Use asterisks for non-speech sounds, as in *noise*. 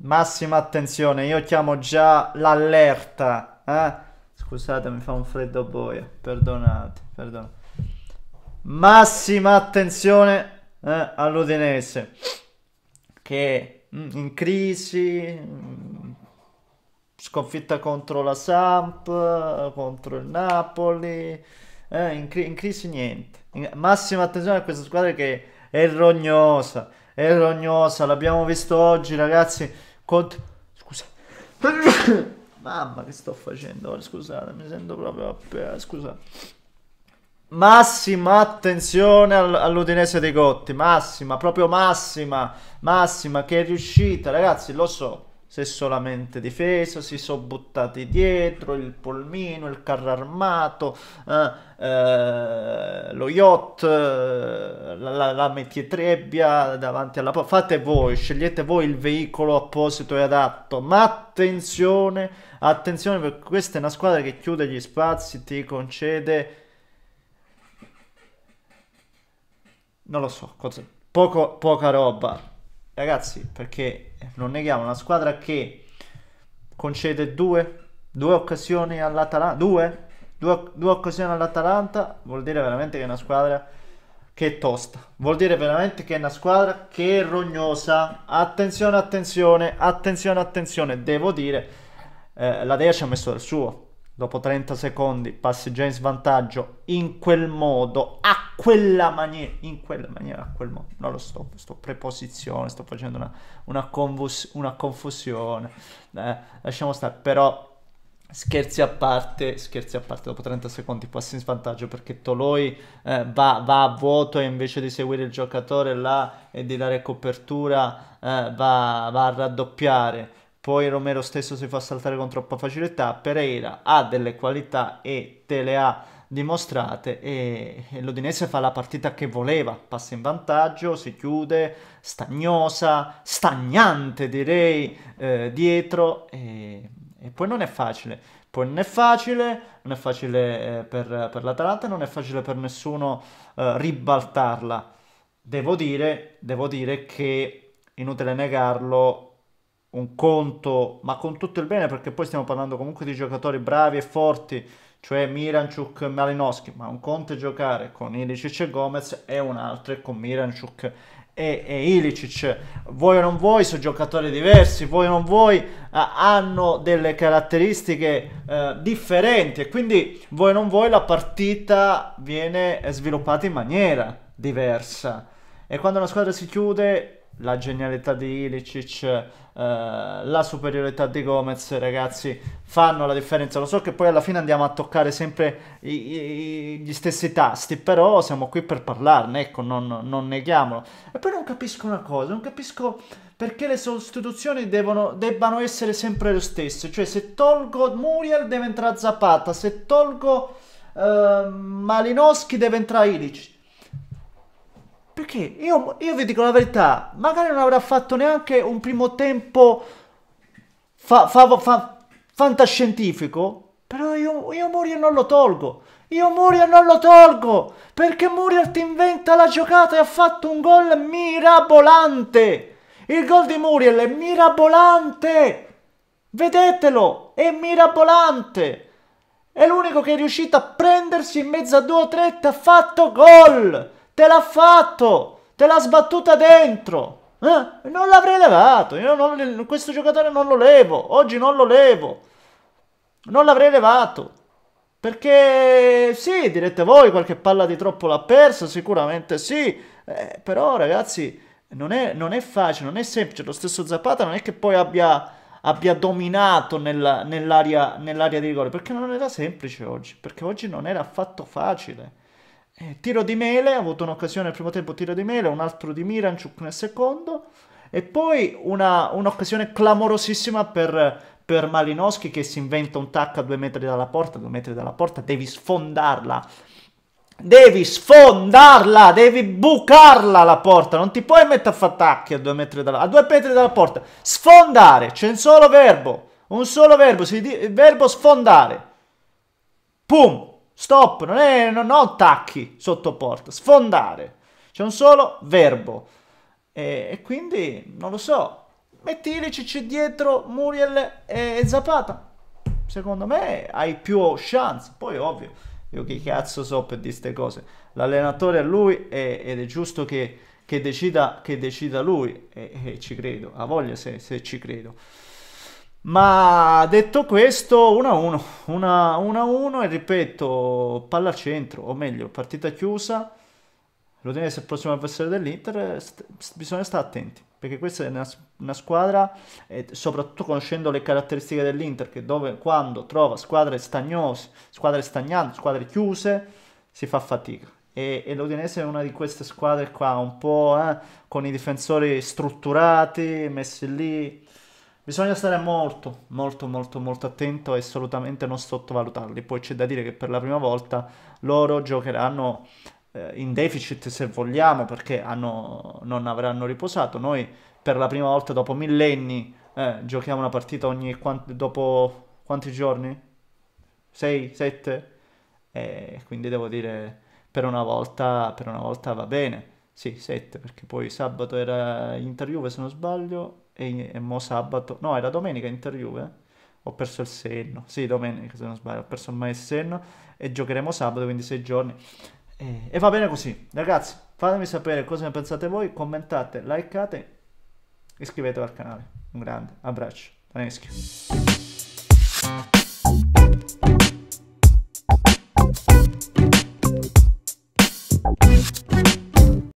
Massima attenzione, io chiamo già l'allerta. Eh? Scusate, mi fa un freddo boia. Perdonate, perdonate. Massima attenzione eh, all'Udinese che mm, in crisi, mm, sconfitta contro la Samp, contro il Napoli, eh, in, cri in, crisi niente. In massima attenzione a questa squadra che è rognosa, è rognosa, l'abbiamo visto oggi ragazzi Cont... Scusa. *coughs* Mamma che sto facendo? Scusate, mi sento proprio appena... Scusa. Massima attenzione all'Udinese dei Cotti, massima, proprio massima, massima che è riuscita, ragazzi, lo so, se solamente difeso, si sono buttati dietro, il polmino, il carro armato, eh, eh, lo yacht, eh, la, la, la mettitrebbia davanti alla porta. Fate voi, scegliete voi il veicolo apposito e adatto, ma attenzione, attenzione perché questa è una squadra che chiude gli spazi, ti concede... Non lo so, cosa... Poco, poca roba. Ragazzi, perché non neghiamo, una squadra che concede due, due occasioni all'Atalanta, due, due, due occasioni all'Atalanta, vuol dire veramente che è una squadra che è tosta, vuol dire veramente che è una squadra che è rognosa, attenzione, attenzione, attenzione, attenzione, devo dire, eh, la Dea ci ha messo del suo, dopo 30 secondi passi già in svantaggio in quel modo, a quella maniera, in quella maniera, a quel modo, non lo so, sto preposizione, sto facendo una, una, convus, una confusione, eh, lasciamo stare, però scherzi a parte, scherzi a parte, dopo 30 secondi passi in svantaggio perché Toloi eh, va, va, a vuoto e invece di seguire il giocatore là e di dare copertura eh, va, va a raddoppiare poi Romero stesso si fa saltare con troppa facilità, Pereira ha delle qualità e te le ha dimostrate e, e l'Odinese fa la partita che voleva, passa in vantaggio, si chiude, stagnosa, stagnante direi, eh, dietro e, e poi non è facile. Poi non è facile, non è facile eh, per, per l'Atalanta, non è facile per nessuno eh, ribaltarla. Devo dire, devo dire che, inutile negarlo, un conto, ma con tutto il bene, perché poi stiamo parlando comunque di giocatori bravi e forti, cioè Miranchuk, Malinowski, ma un conto è giocare con Ilicic e Gomez e un altro è con Miranchuk e, e Ilicic. Voi o non voi sono giocatori diversi, voi o non voi ah, hanno delle caratteristiche eh, differenti e quindi voi o non voi la partita viene sviluppata in maniera diversa. E quando una squadra si chiude la genialità di Ilicic, eh, la superiorità di Gomez, ragazzi, fanno la differenza. Lo so che poi alla fine andiamo a toccare sempre i, i, gli stessi tasti, però siamo qui per parlarne, ecco, non, non, neghiamolo. E poi non capisco una cosa, non capisco perché le sostituzioni devono, debbano essere sempre le stesse. Cioè, se tolgo Muriel deve entrare Zapata, se tolgo eh, Malinowski deve entrare Ilicic. Perché io, io vi dico la verità, magari non avrà fatto neanche un primo tempo fa, fa, fa, fantascientifico, però io, io Muria non lo tolgo. Io Muriel non lo tolgo, perché Muriel ti inventa la giocata e ha fatto un gol mirabolante. Il gol di Muriel è mirabolante! Vedetelo, è mirabolante! È l'unico che è riuscito a prendersi in mezzo a due o tre, ha fatto gol! Te l'ha fatto! Te l'ha sbattuta dentro! Eh? Non l'avrei levato! Io non, questo giocatore non lo levo! Oggi non lo levo! Non l'avrei levato! Perché sì, direte voi, qualche palla di troppo l'ha persa, sicuramente sì, eh, però ragazzi non è, non è, facile, non è semplice, lo stesso Zapata non è che poi abbia, abbia dominato nell'area, nell di rigore, perché non era semplice oggi, perché oggi non era affatto facile. Eh, tiro di Mele, ha avuto un'occasione al primo tempo, tiro di Mele, un altro di Miranciuk nel secondo e poi una, un'occasione clamorosissima per, per Malinowski che si inventa un tac a due metri dalla porta, due metri dalla porta, devi sfondarla. Devi sfondarla, devi bucarla la porta, non ti puoi mettere a fattacchi a due metri dalla, a due metri dalla porta. Sfondare, c'è un solo verbo, un solo verbo, si di, il verbo sfondare. Pum, Stop, non, è, non ho attacchi sotto porta. Sfondare. C'è un solo verbo. E, e, quindi, non lo so. Metti Ilicic dietro Muriel e, e Zapata. Secondo me hai più chance. Poi, ovvio, io che cazzo so per di queste cose. L'allenatore è lui e, ed è giusto che, che, decida, che decida, lui. E, e, ci credo. Ha voglia se, se ci credo. Ma detto questo, 1-1, 1-1 e ripeto, palla al centro, o meglio, partita chiusa. L'Udinese è il prossimo avversario dell'Inter, st bisogna stare attenti, perché questa è una, una squadra, e soprattutto conoscendo le caratteristiche dell'Inter, che dove, quando trova squadre stagnose, squadre stagnanti, squadre chiuse, si fa fatica. E, e l'Udinese è una di queste squadre qua, un po' eh, con i difensori strutturati, messi lì Bisogna stare molto, molto, molto, molto attento e assolutamente non sottovalutarli. Poi c'è da dire che per la prima volta loro giocheranno eh, in deficit se vogliamo perché hanno, non avranno riposato. Noi per la prima volta dopo millenni eh, giochiamo una partita ogni quanti, dopo quanti giorni? 6, 7? E quindi devo dire per una volta, per una volta va bene. Sì, 7 perché poi sabato era Inter-Juve se non sbaglio e, e mo sabato, no era domenica Inter Juve, eh. ho perso il senno, sì domenica se non sbaglio, ho perso ormai il senno e giocheremo sabato, quindi sei giorni. E, e va bene così, ragazzi, fatemi sapere cosa ne pensate voi, commentate, likeate, iscrivetevi al canale. Un grande abbraccio, Daneschi.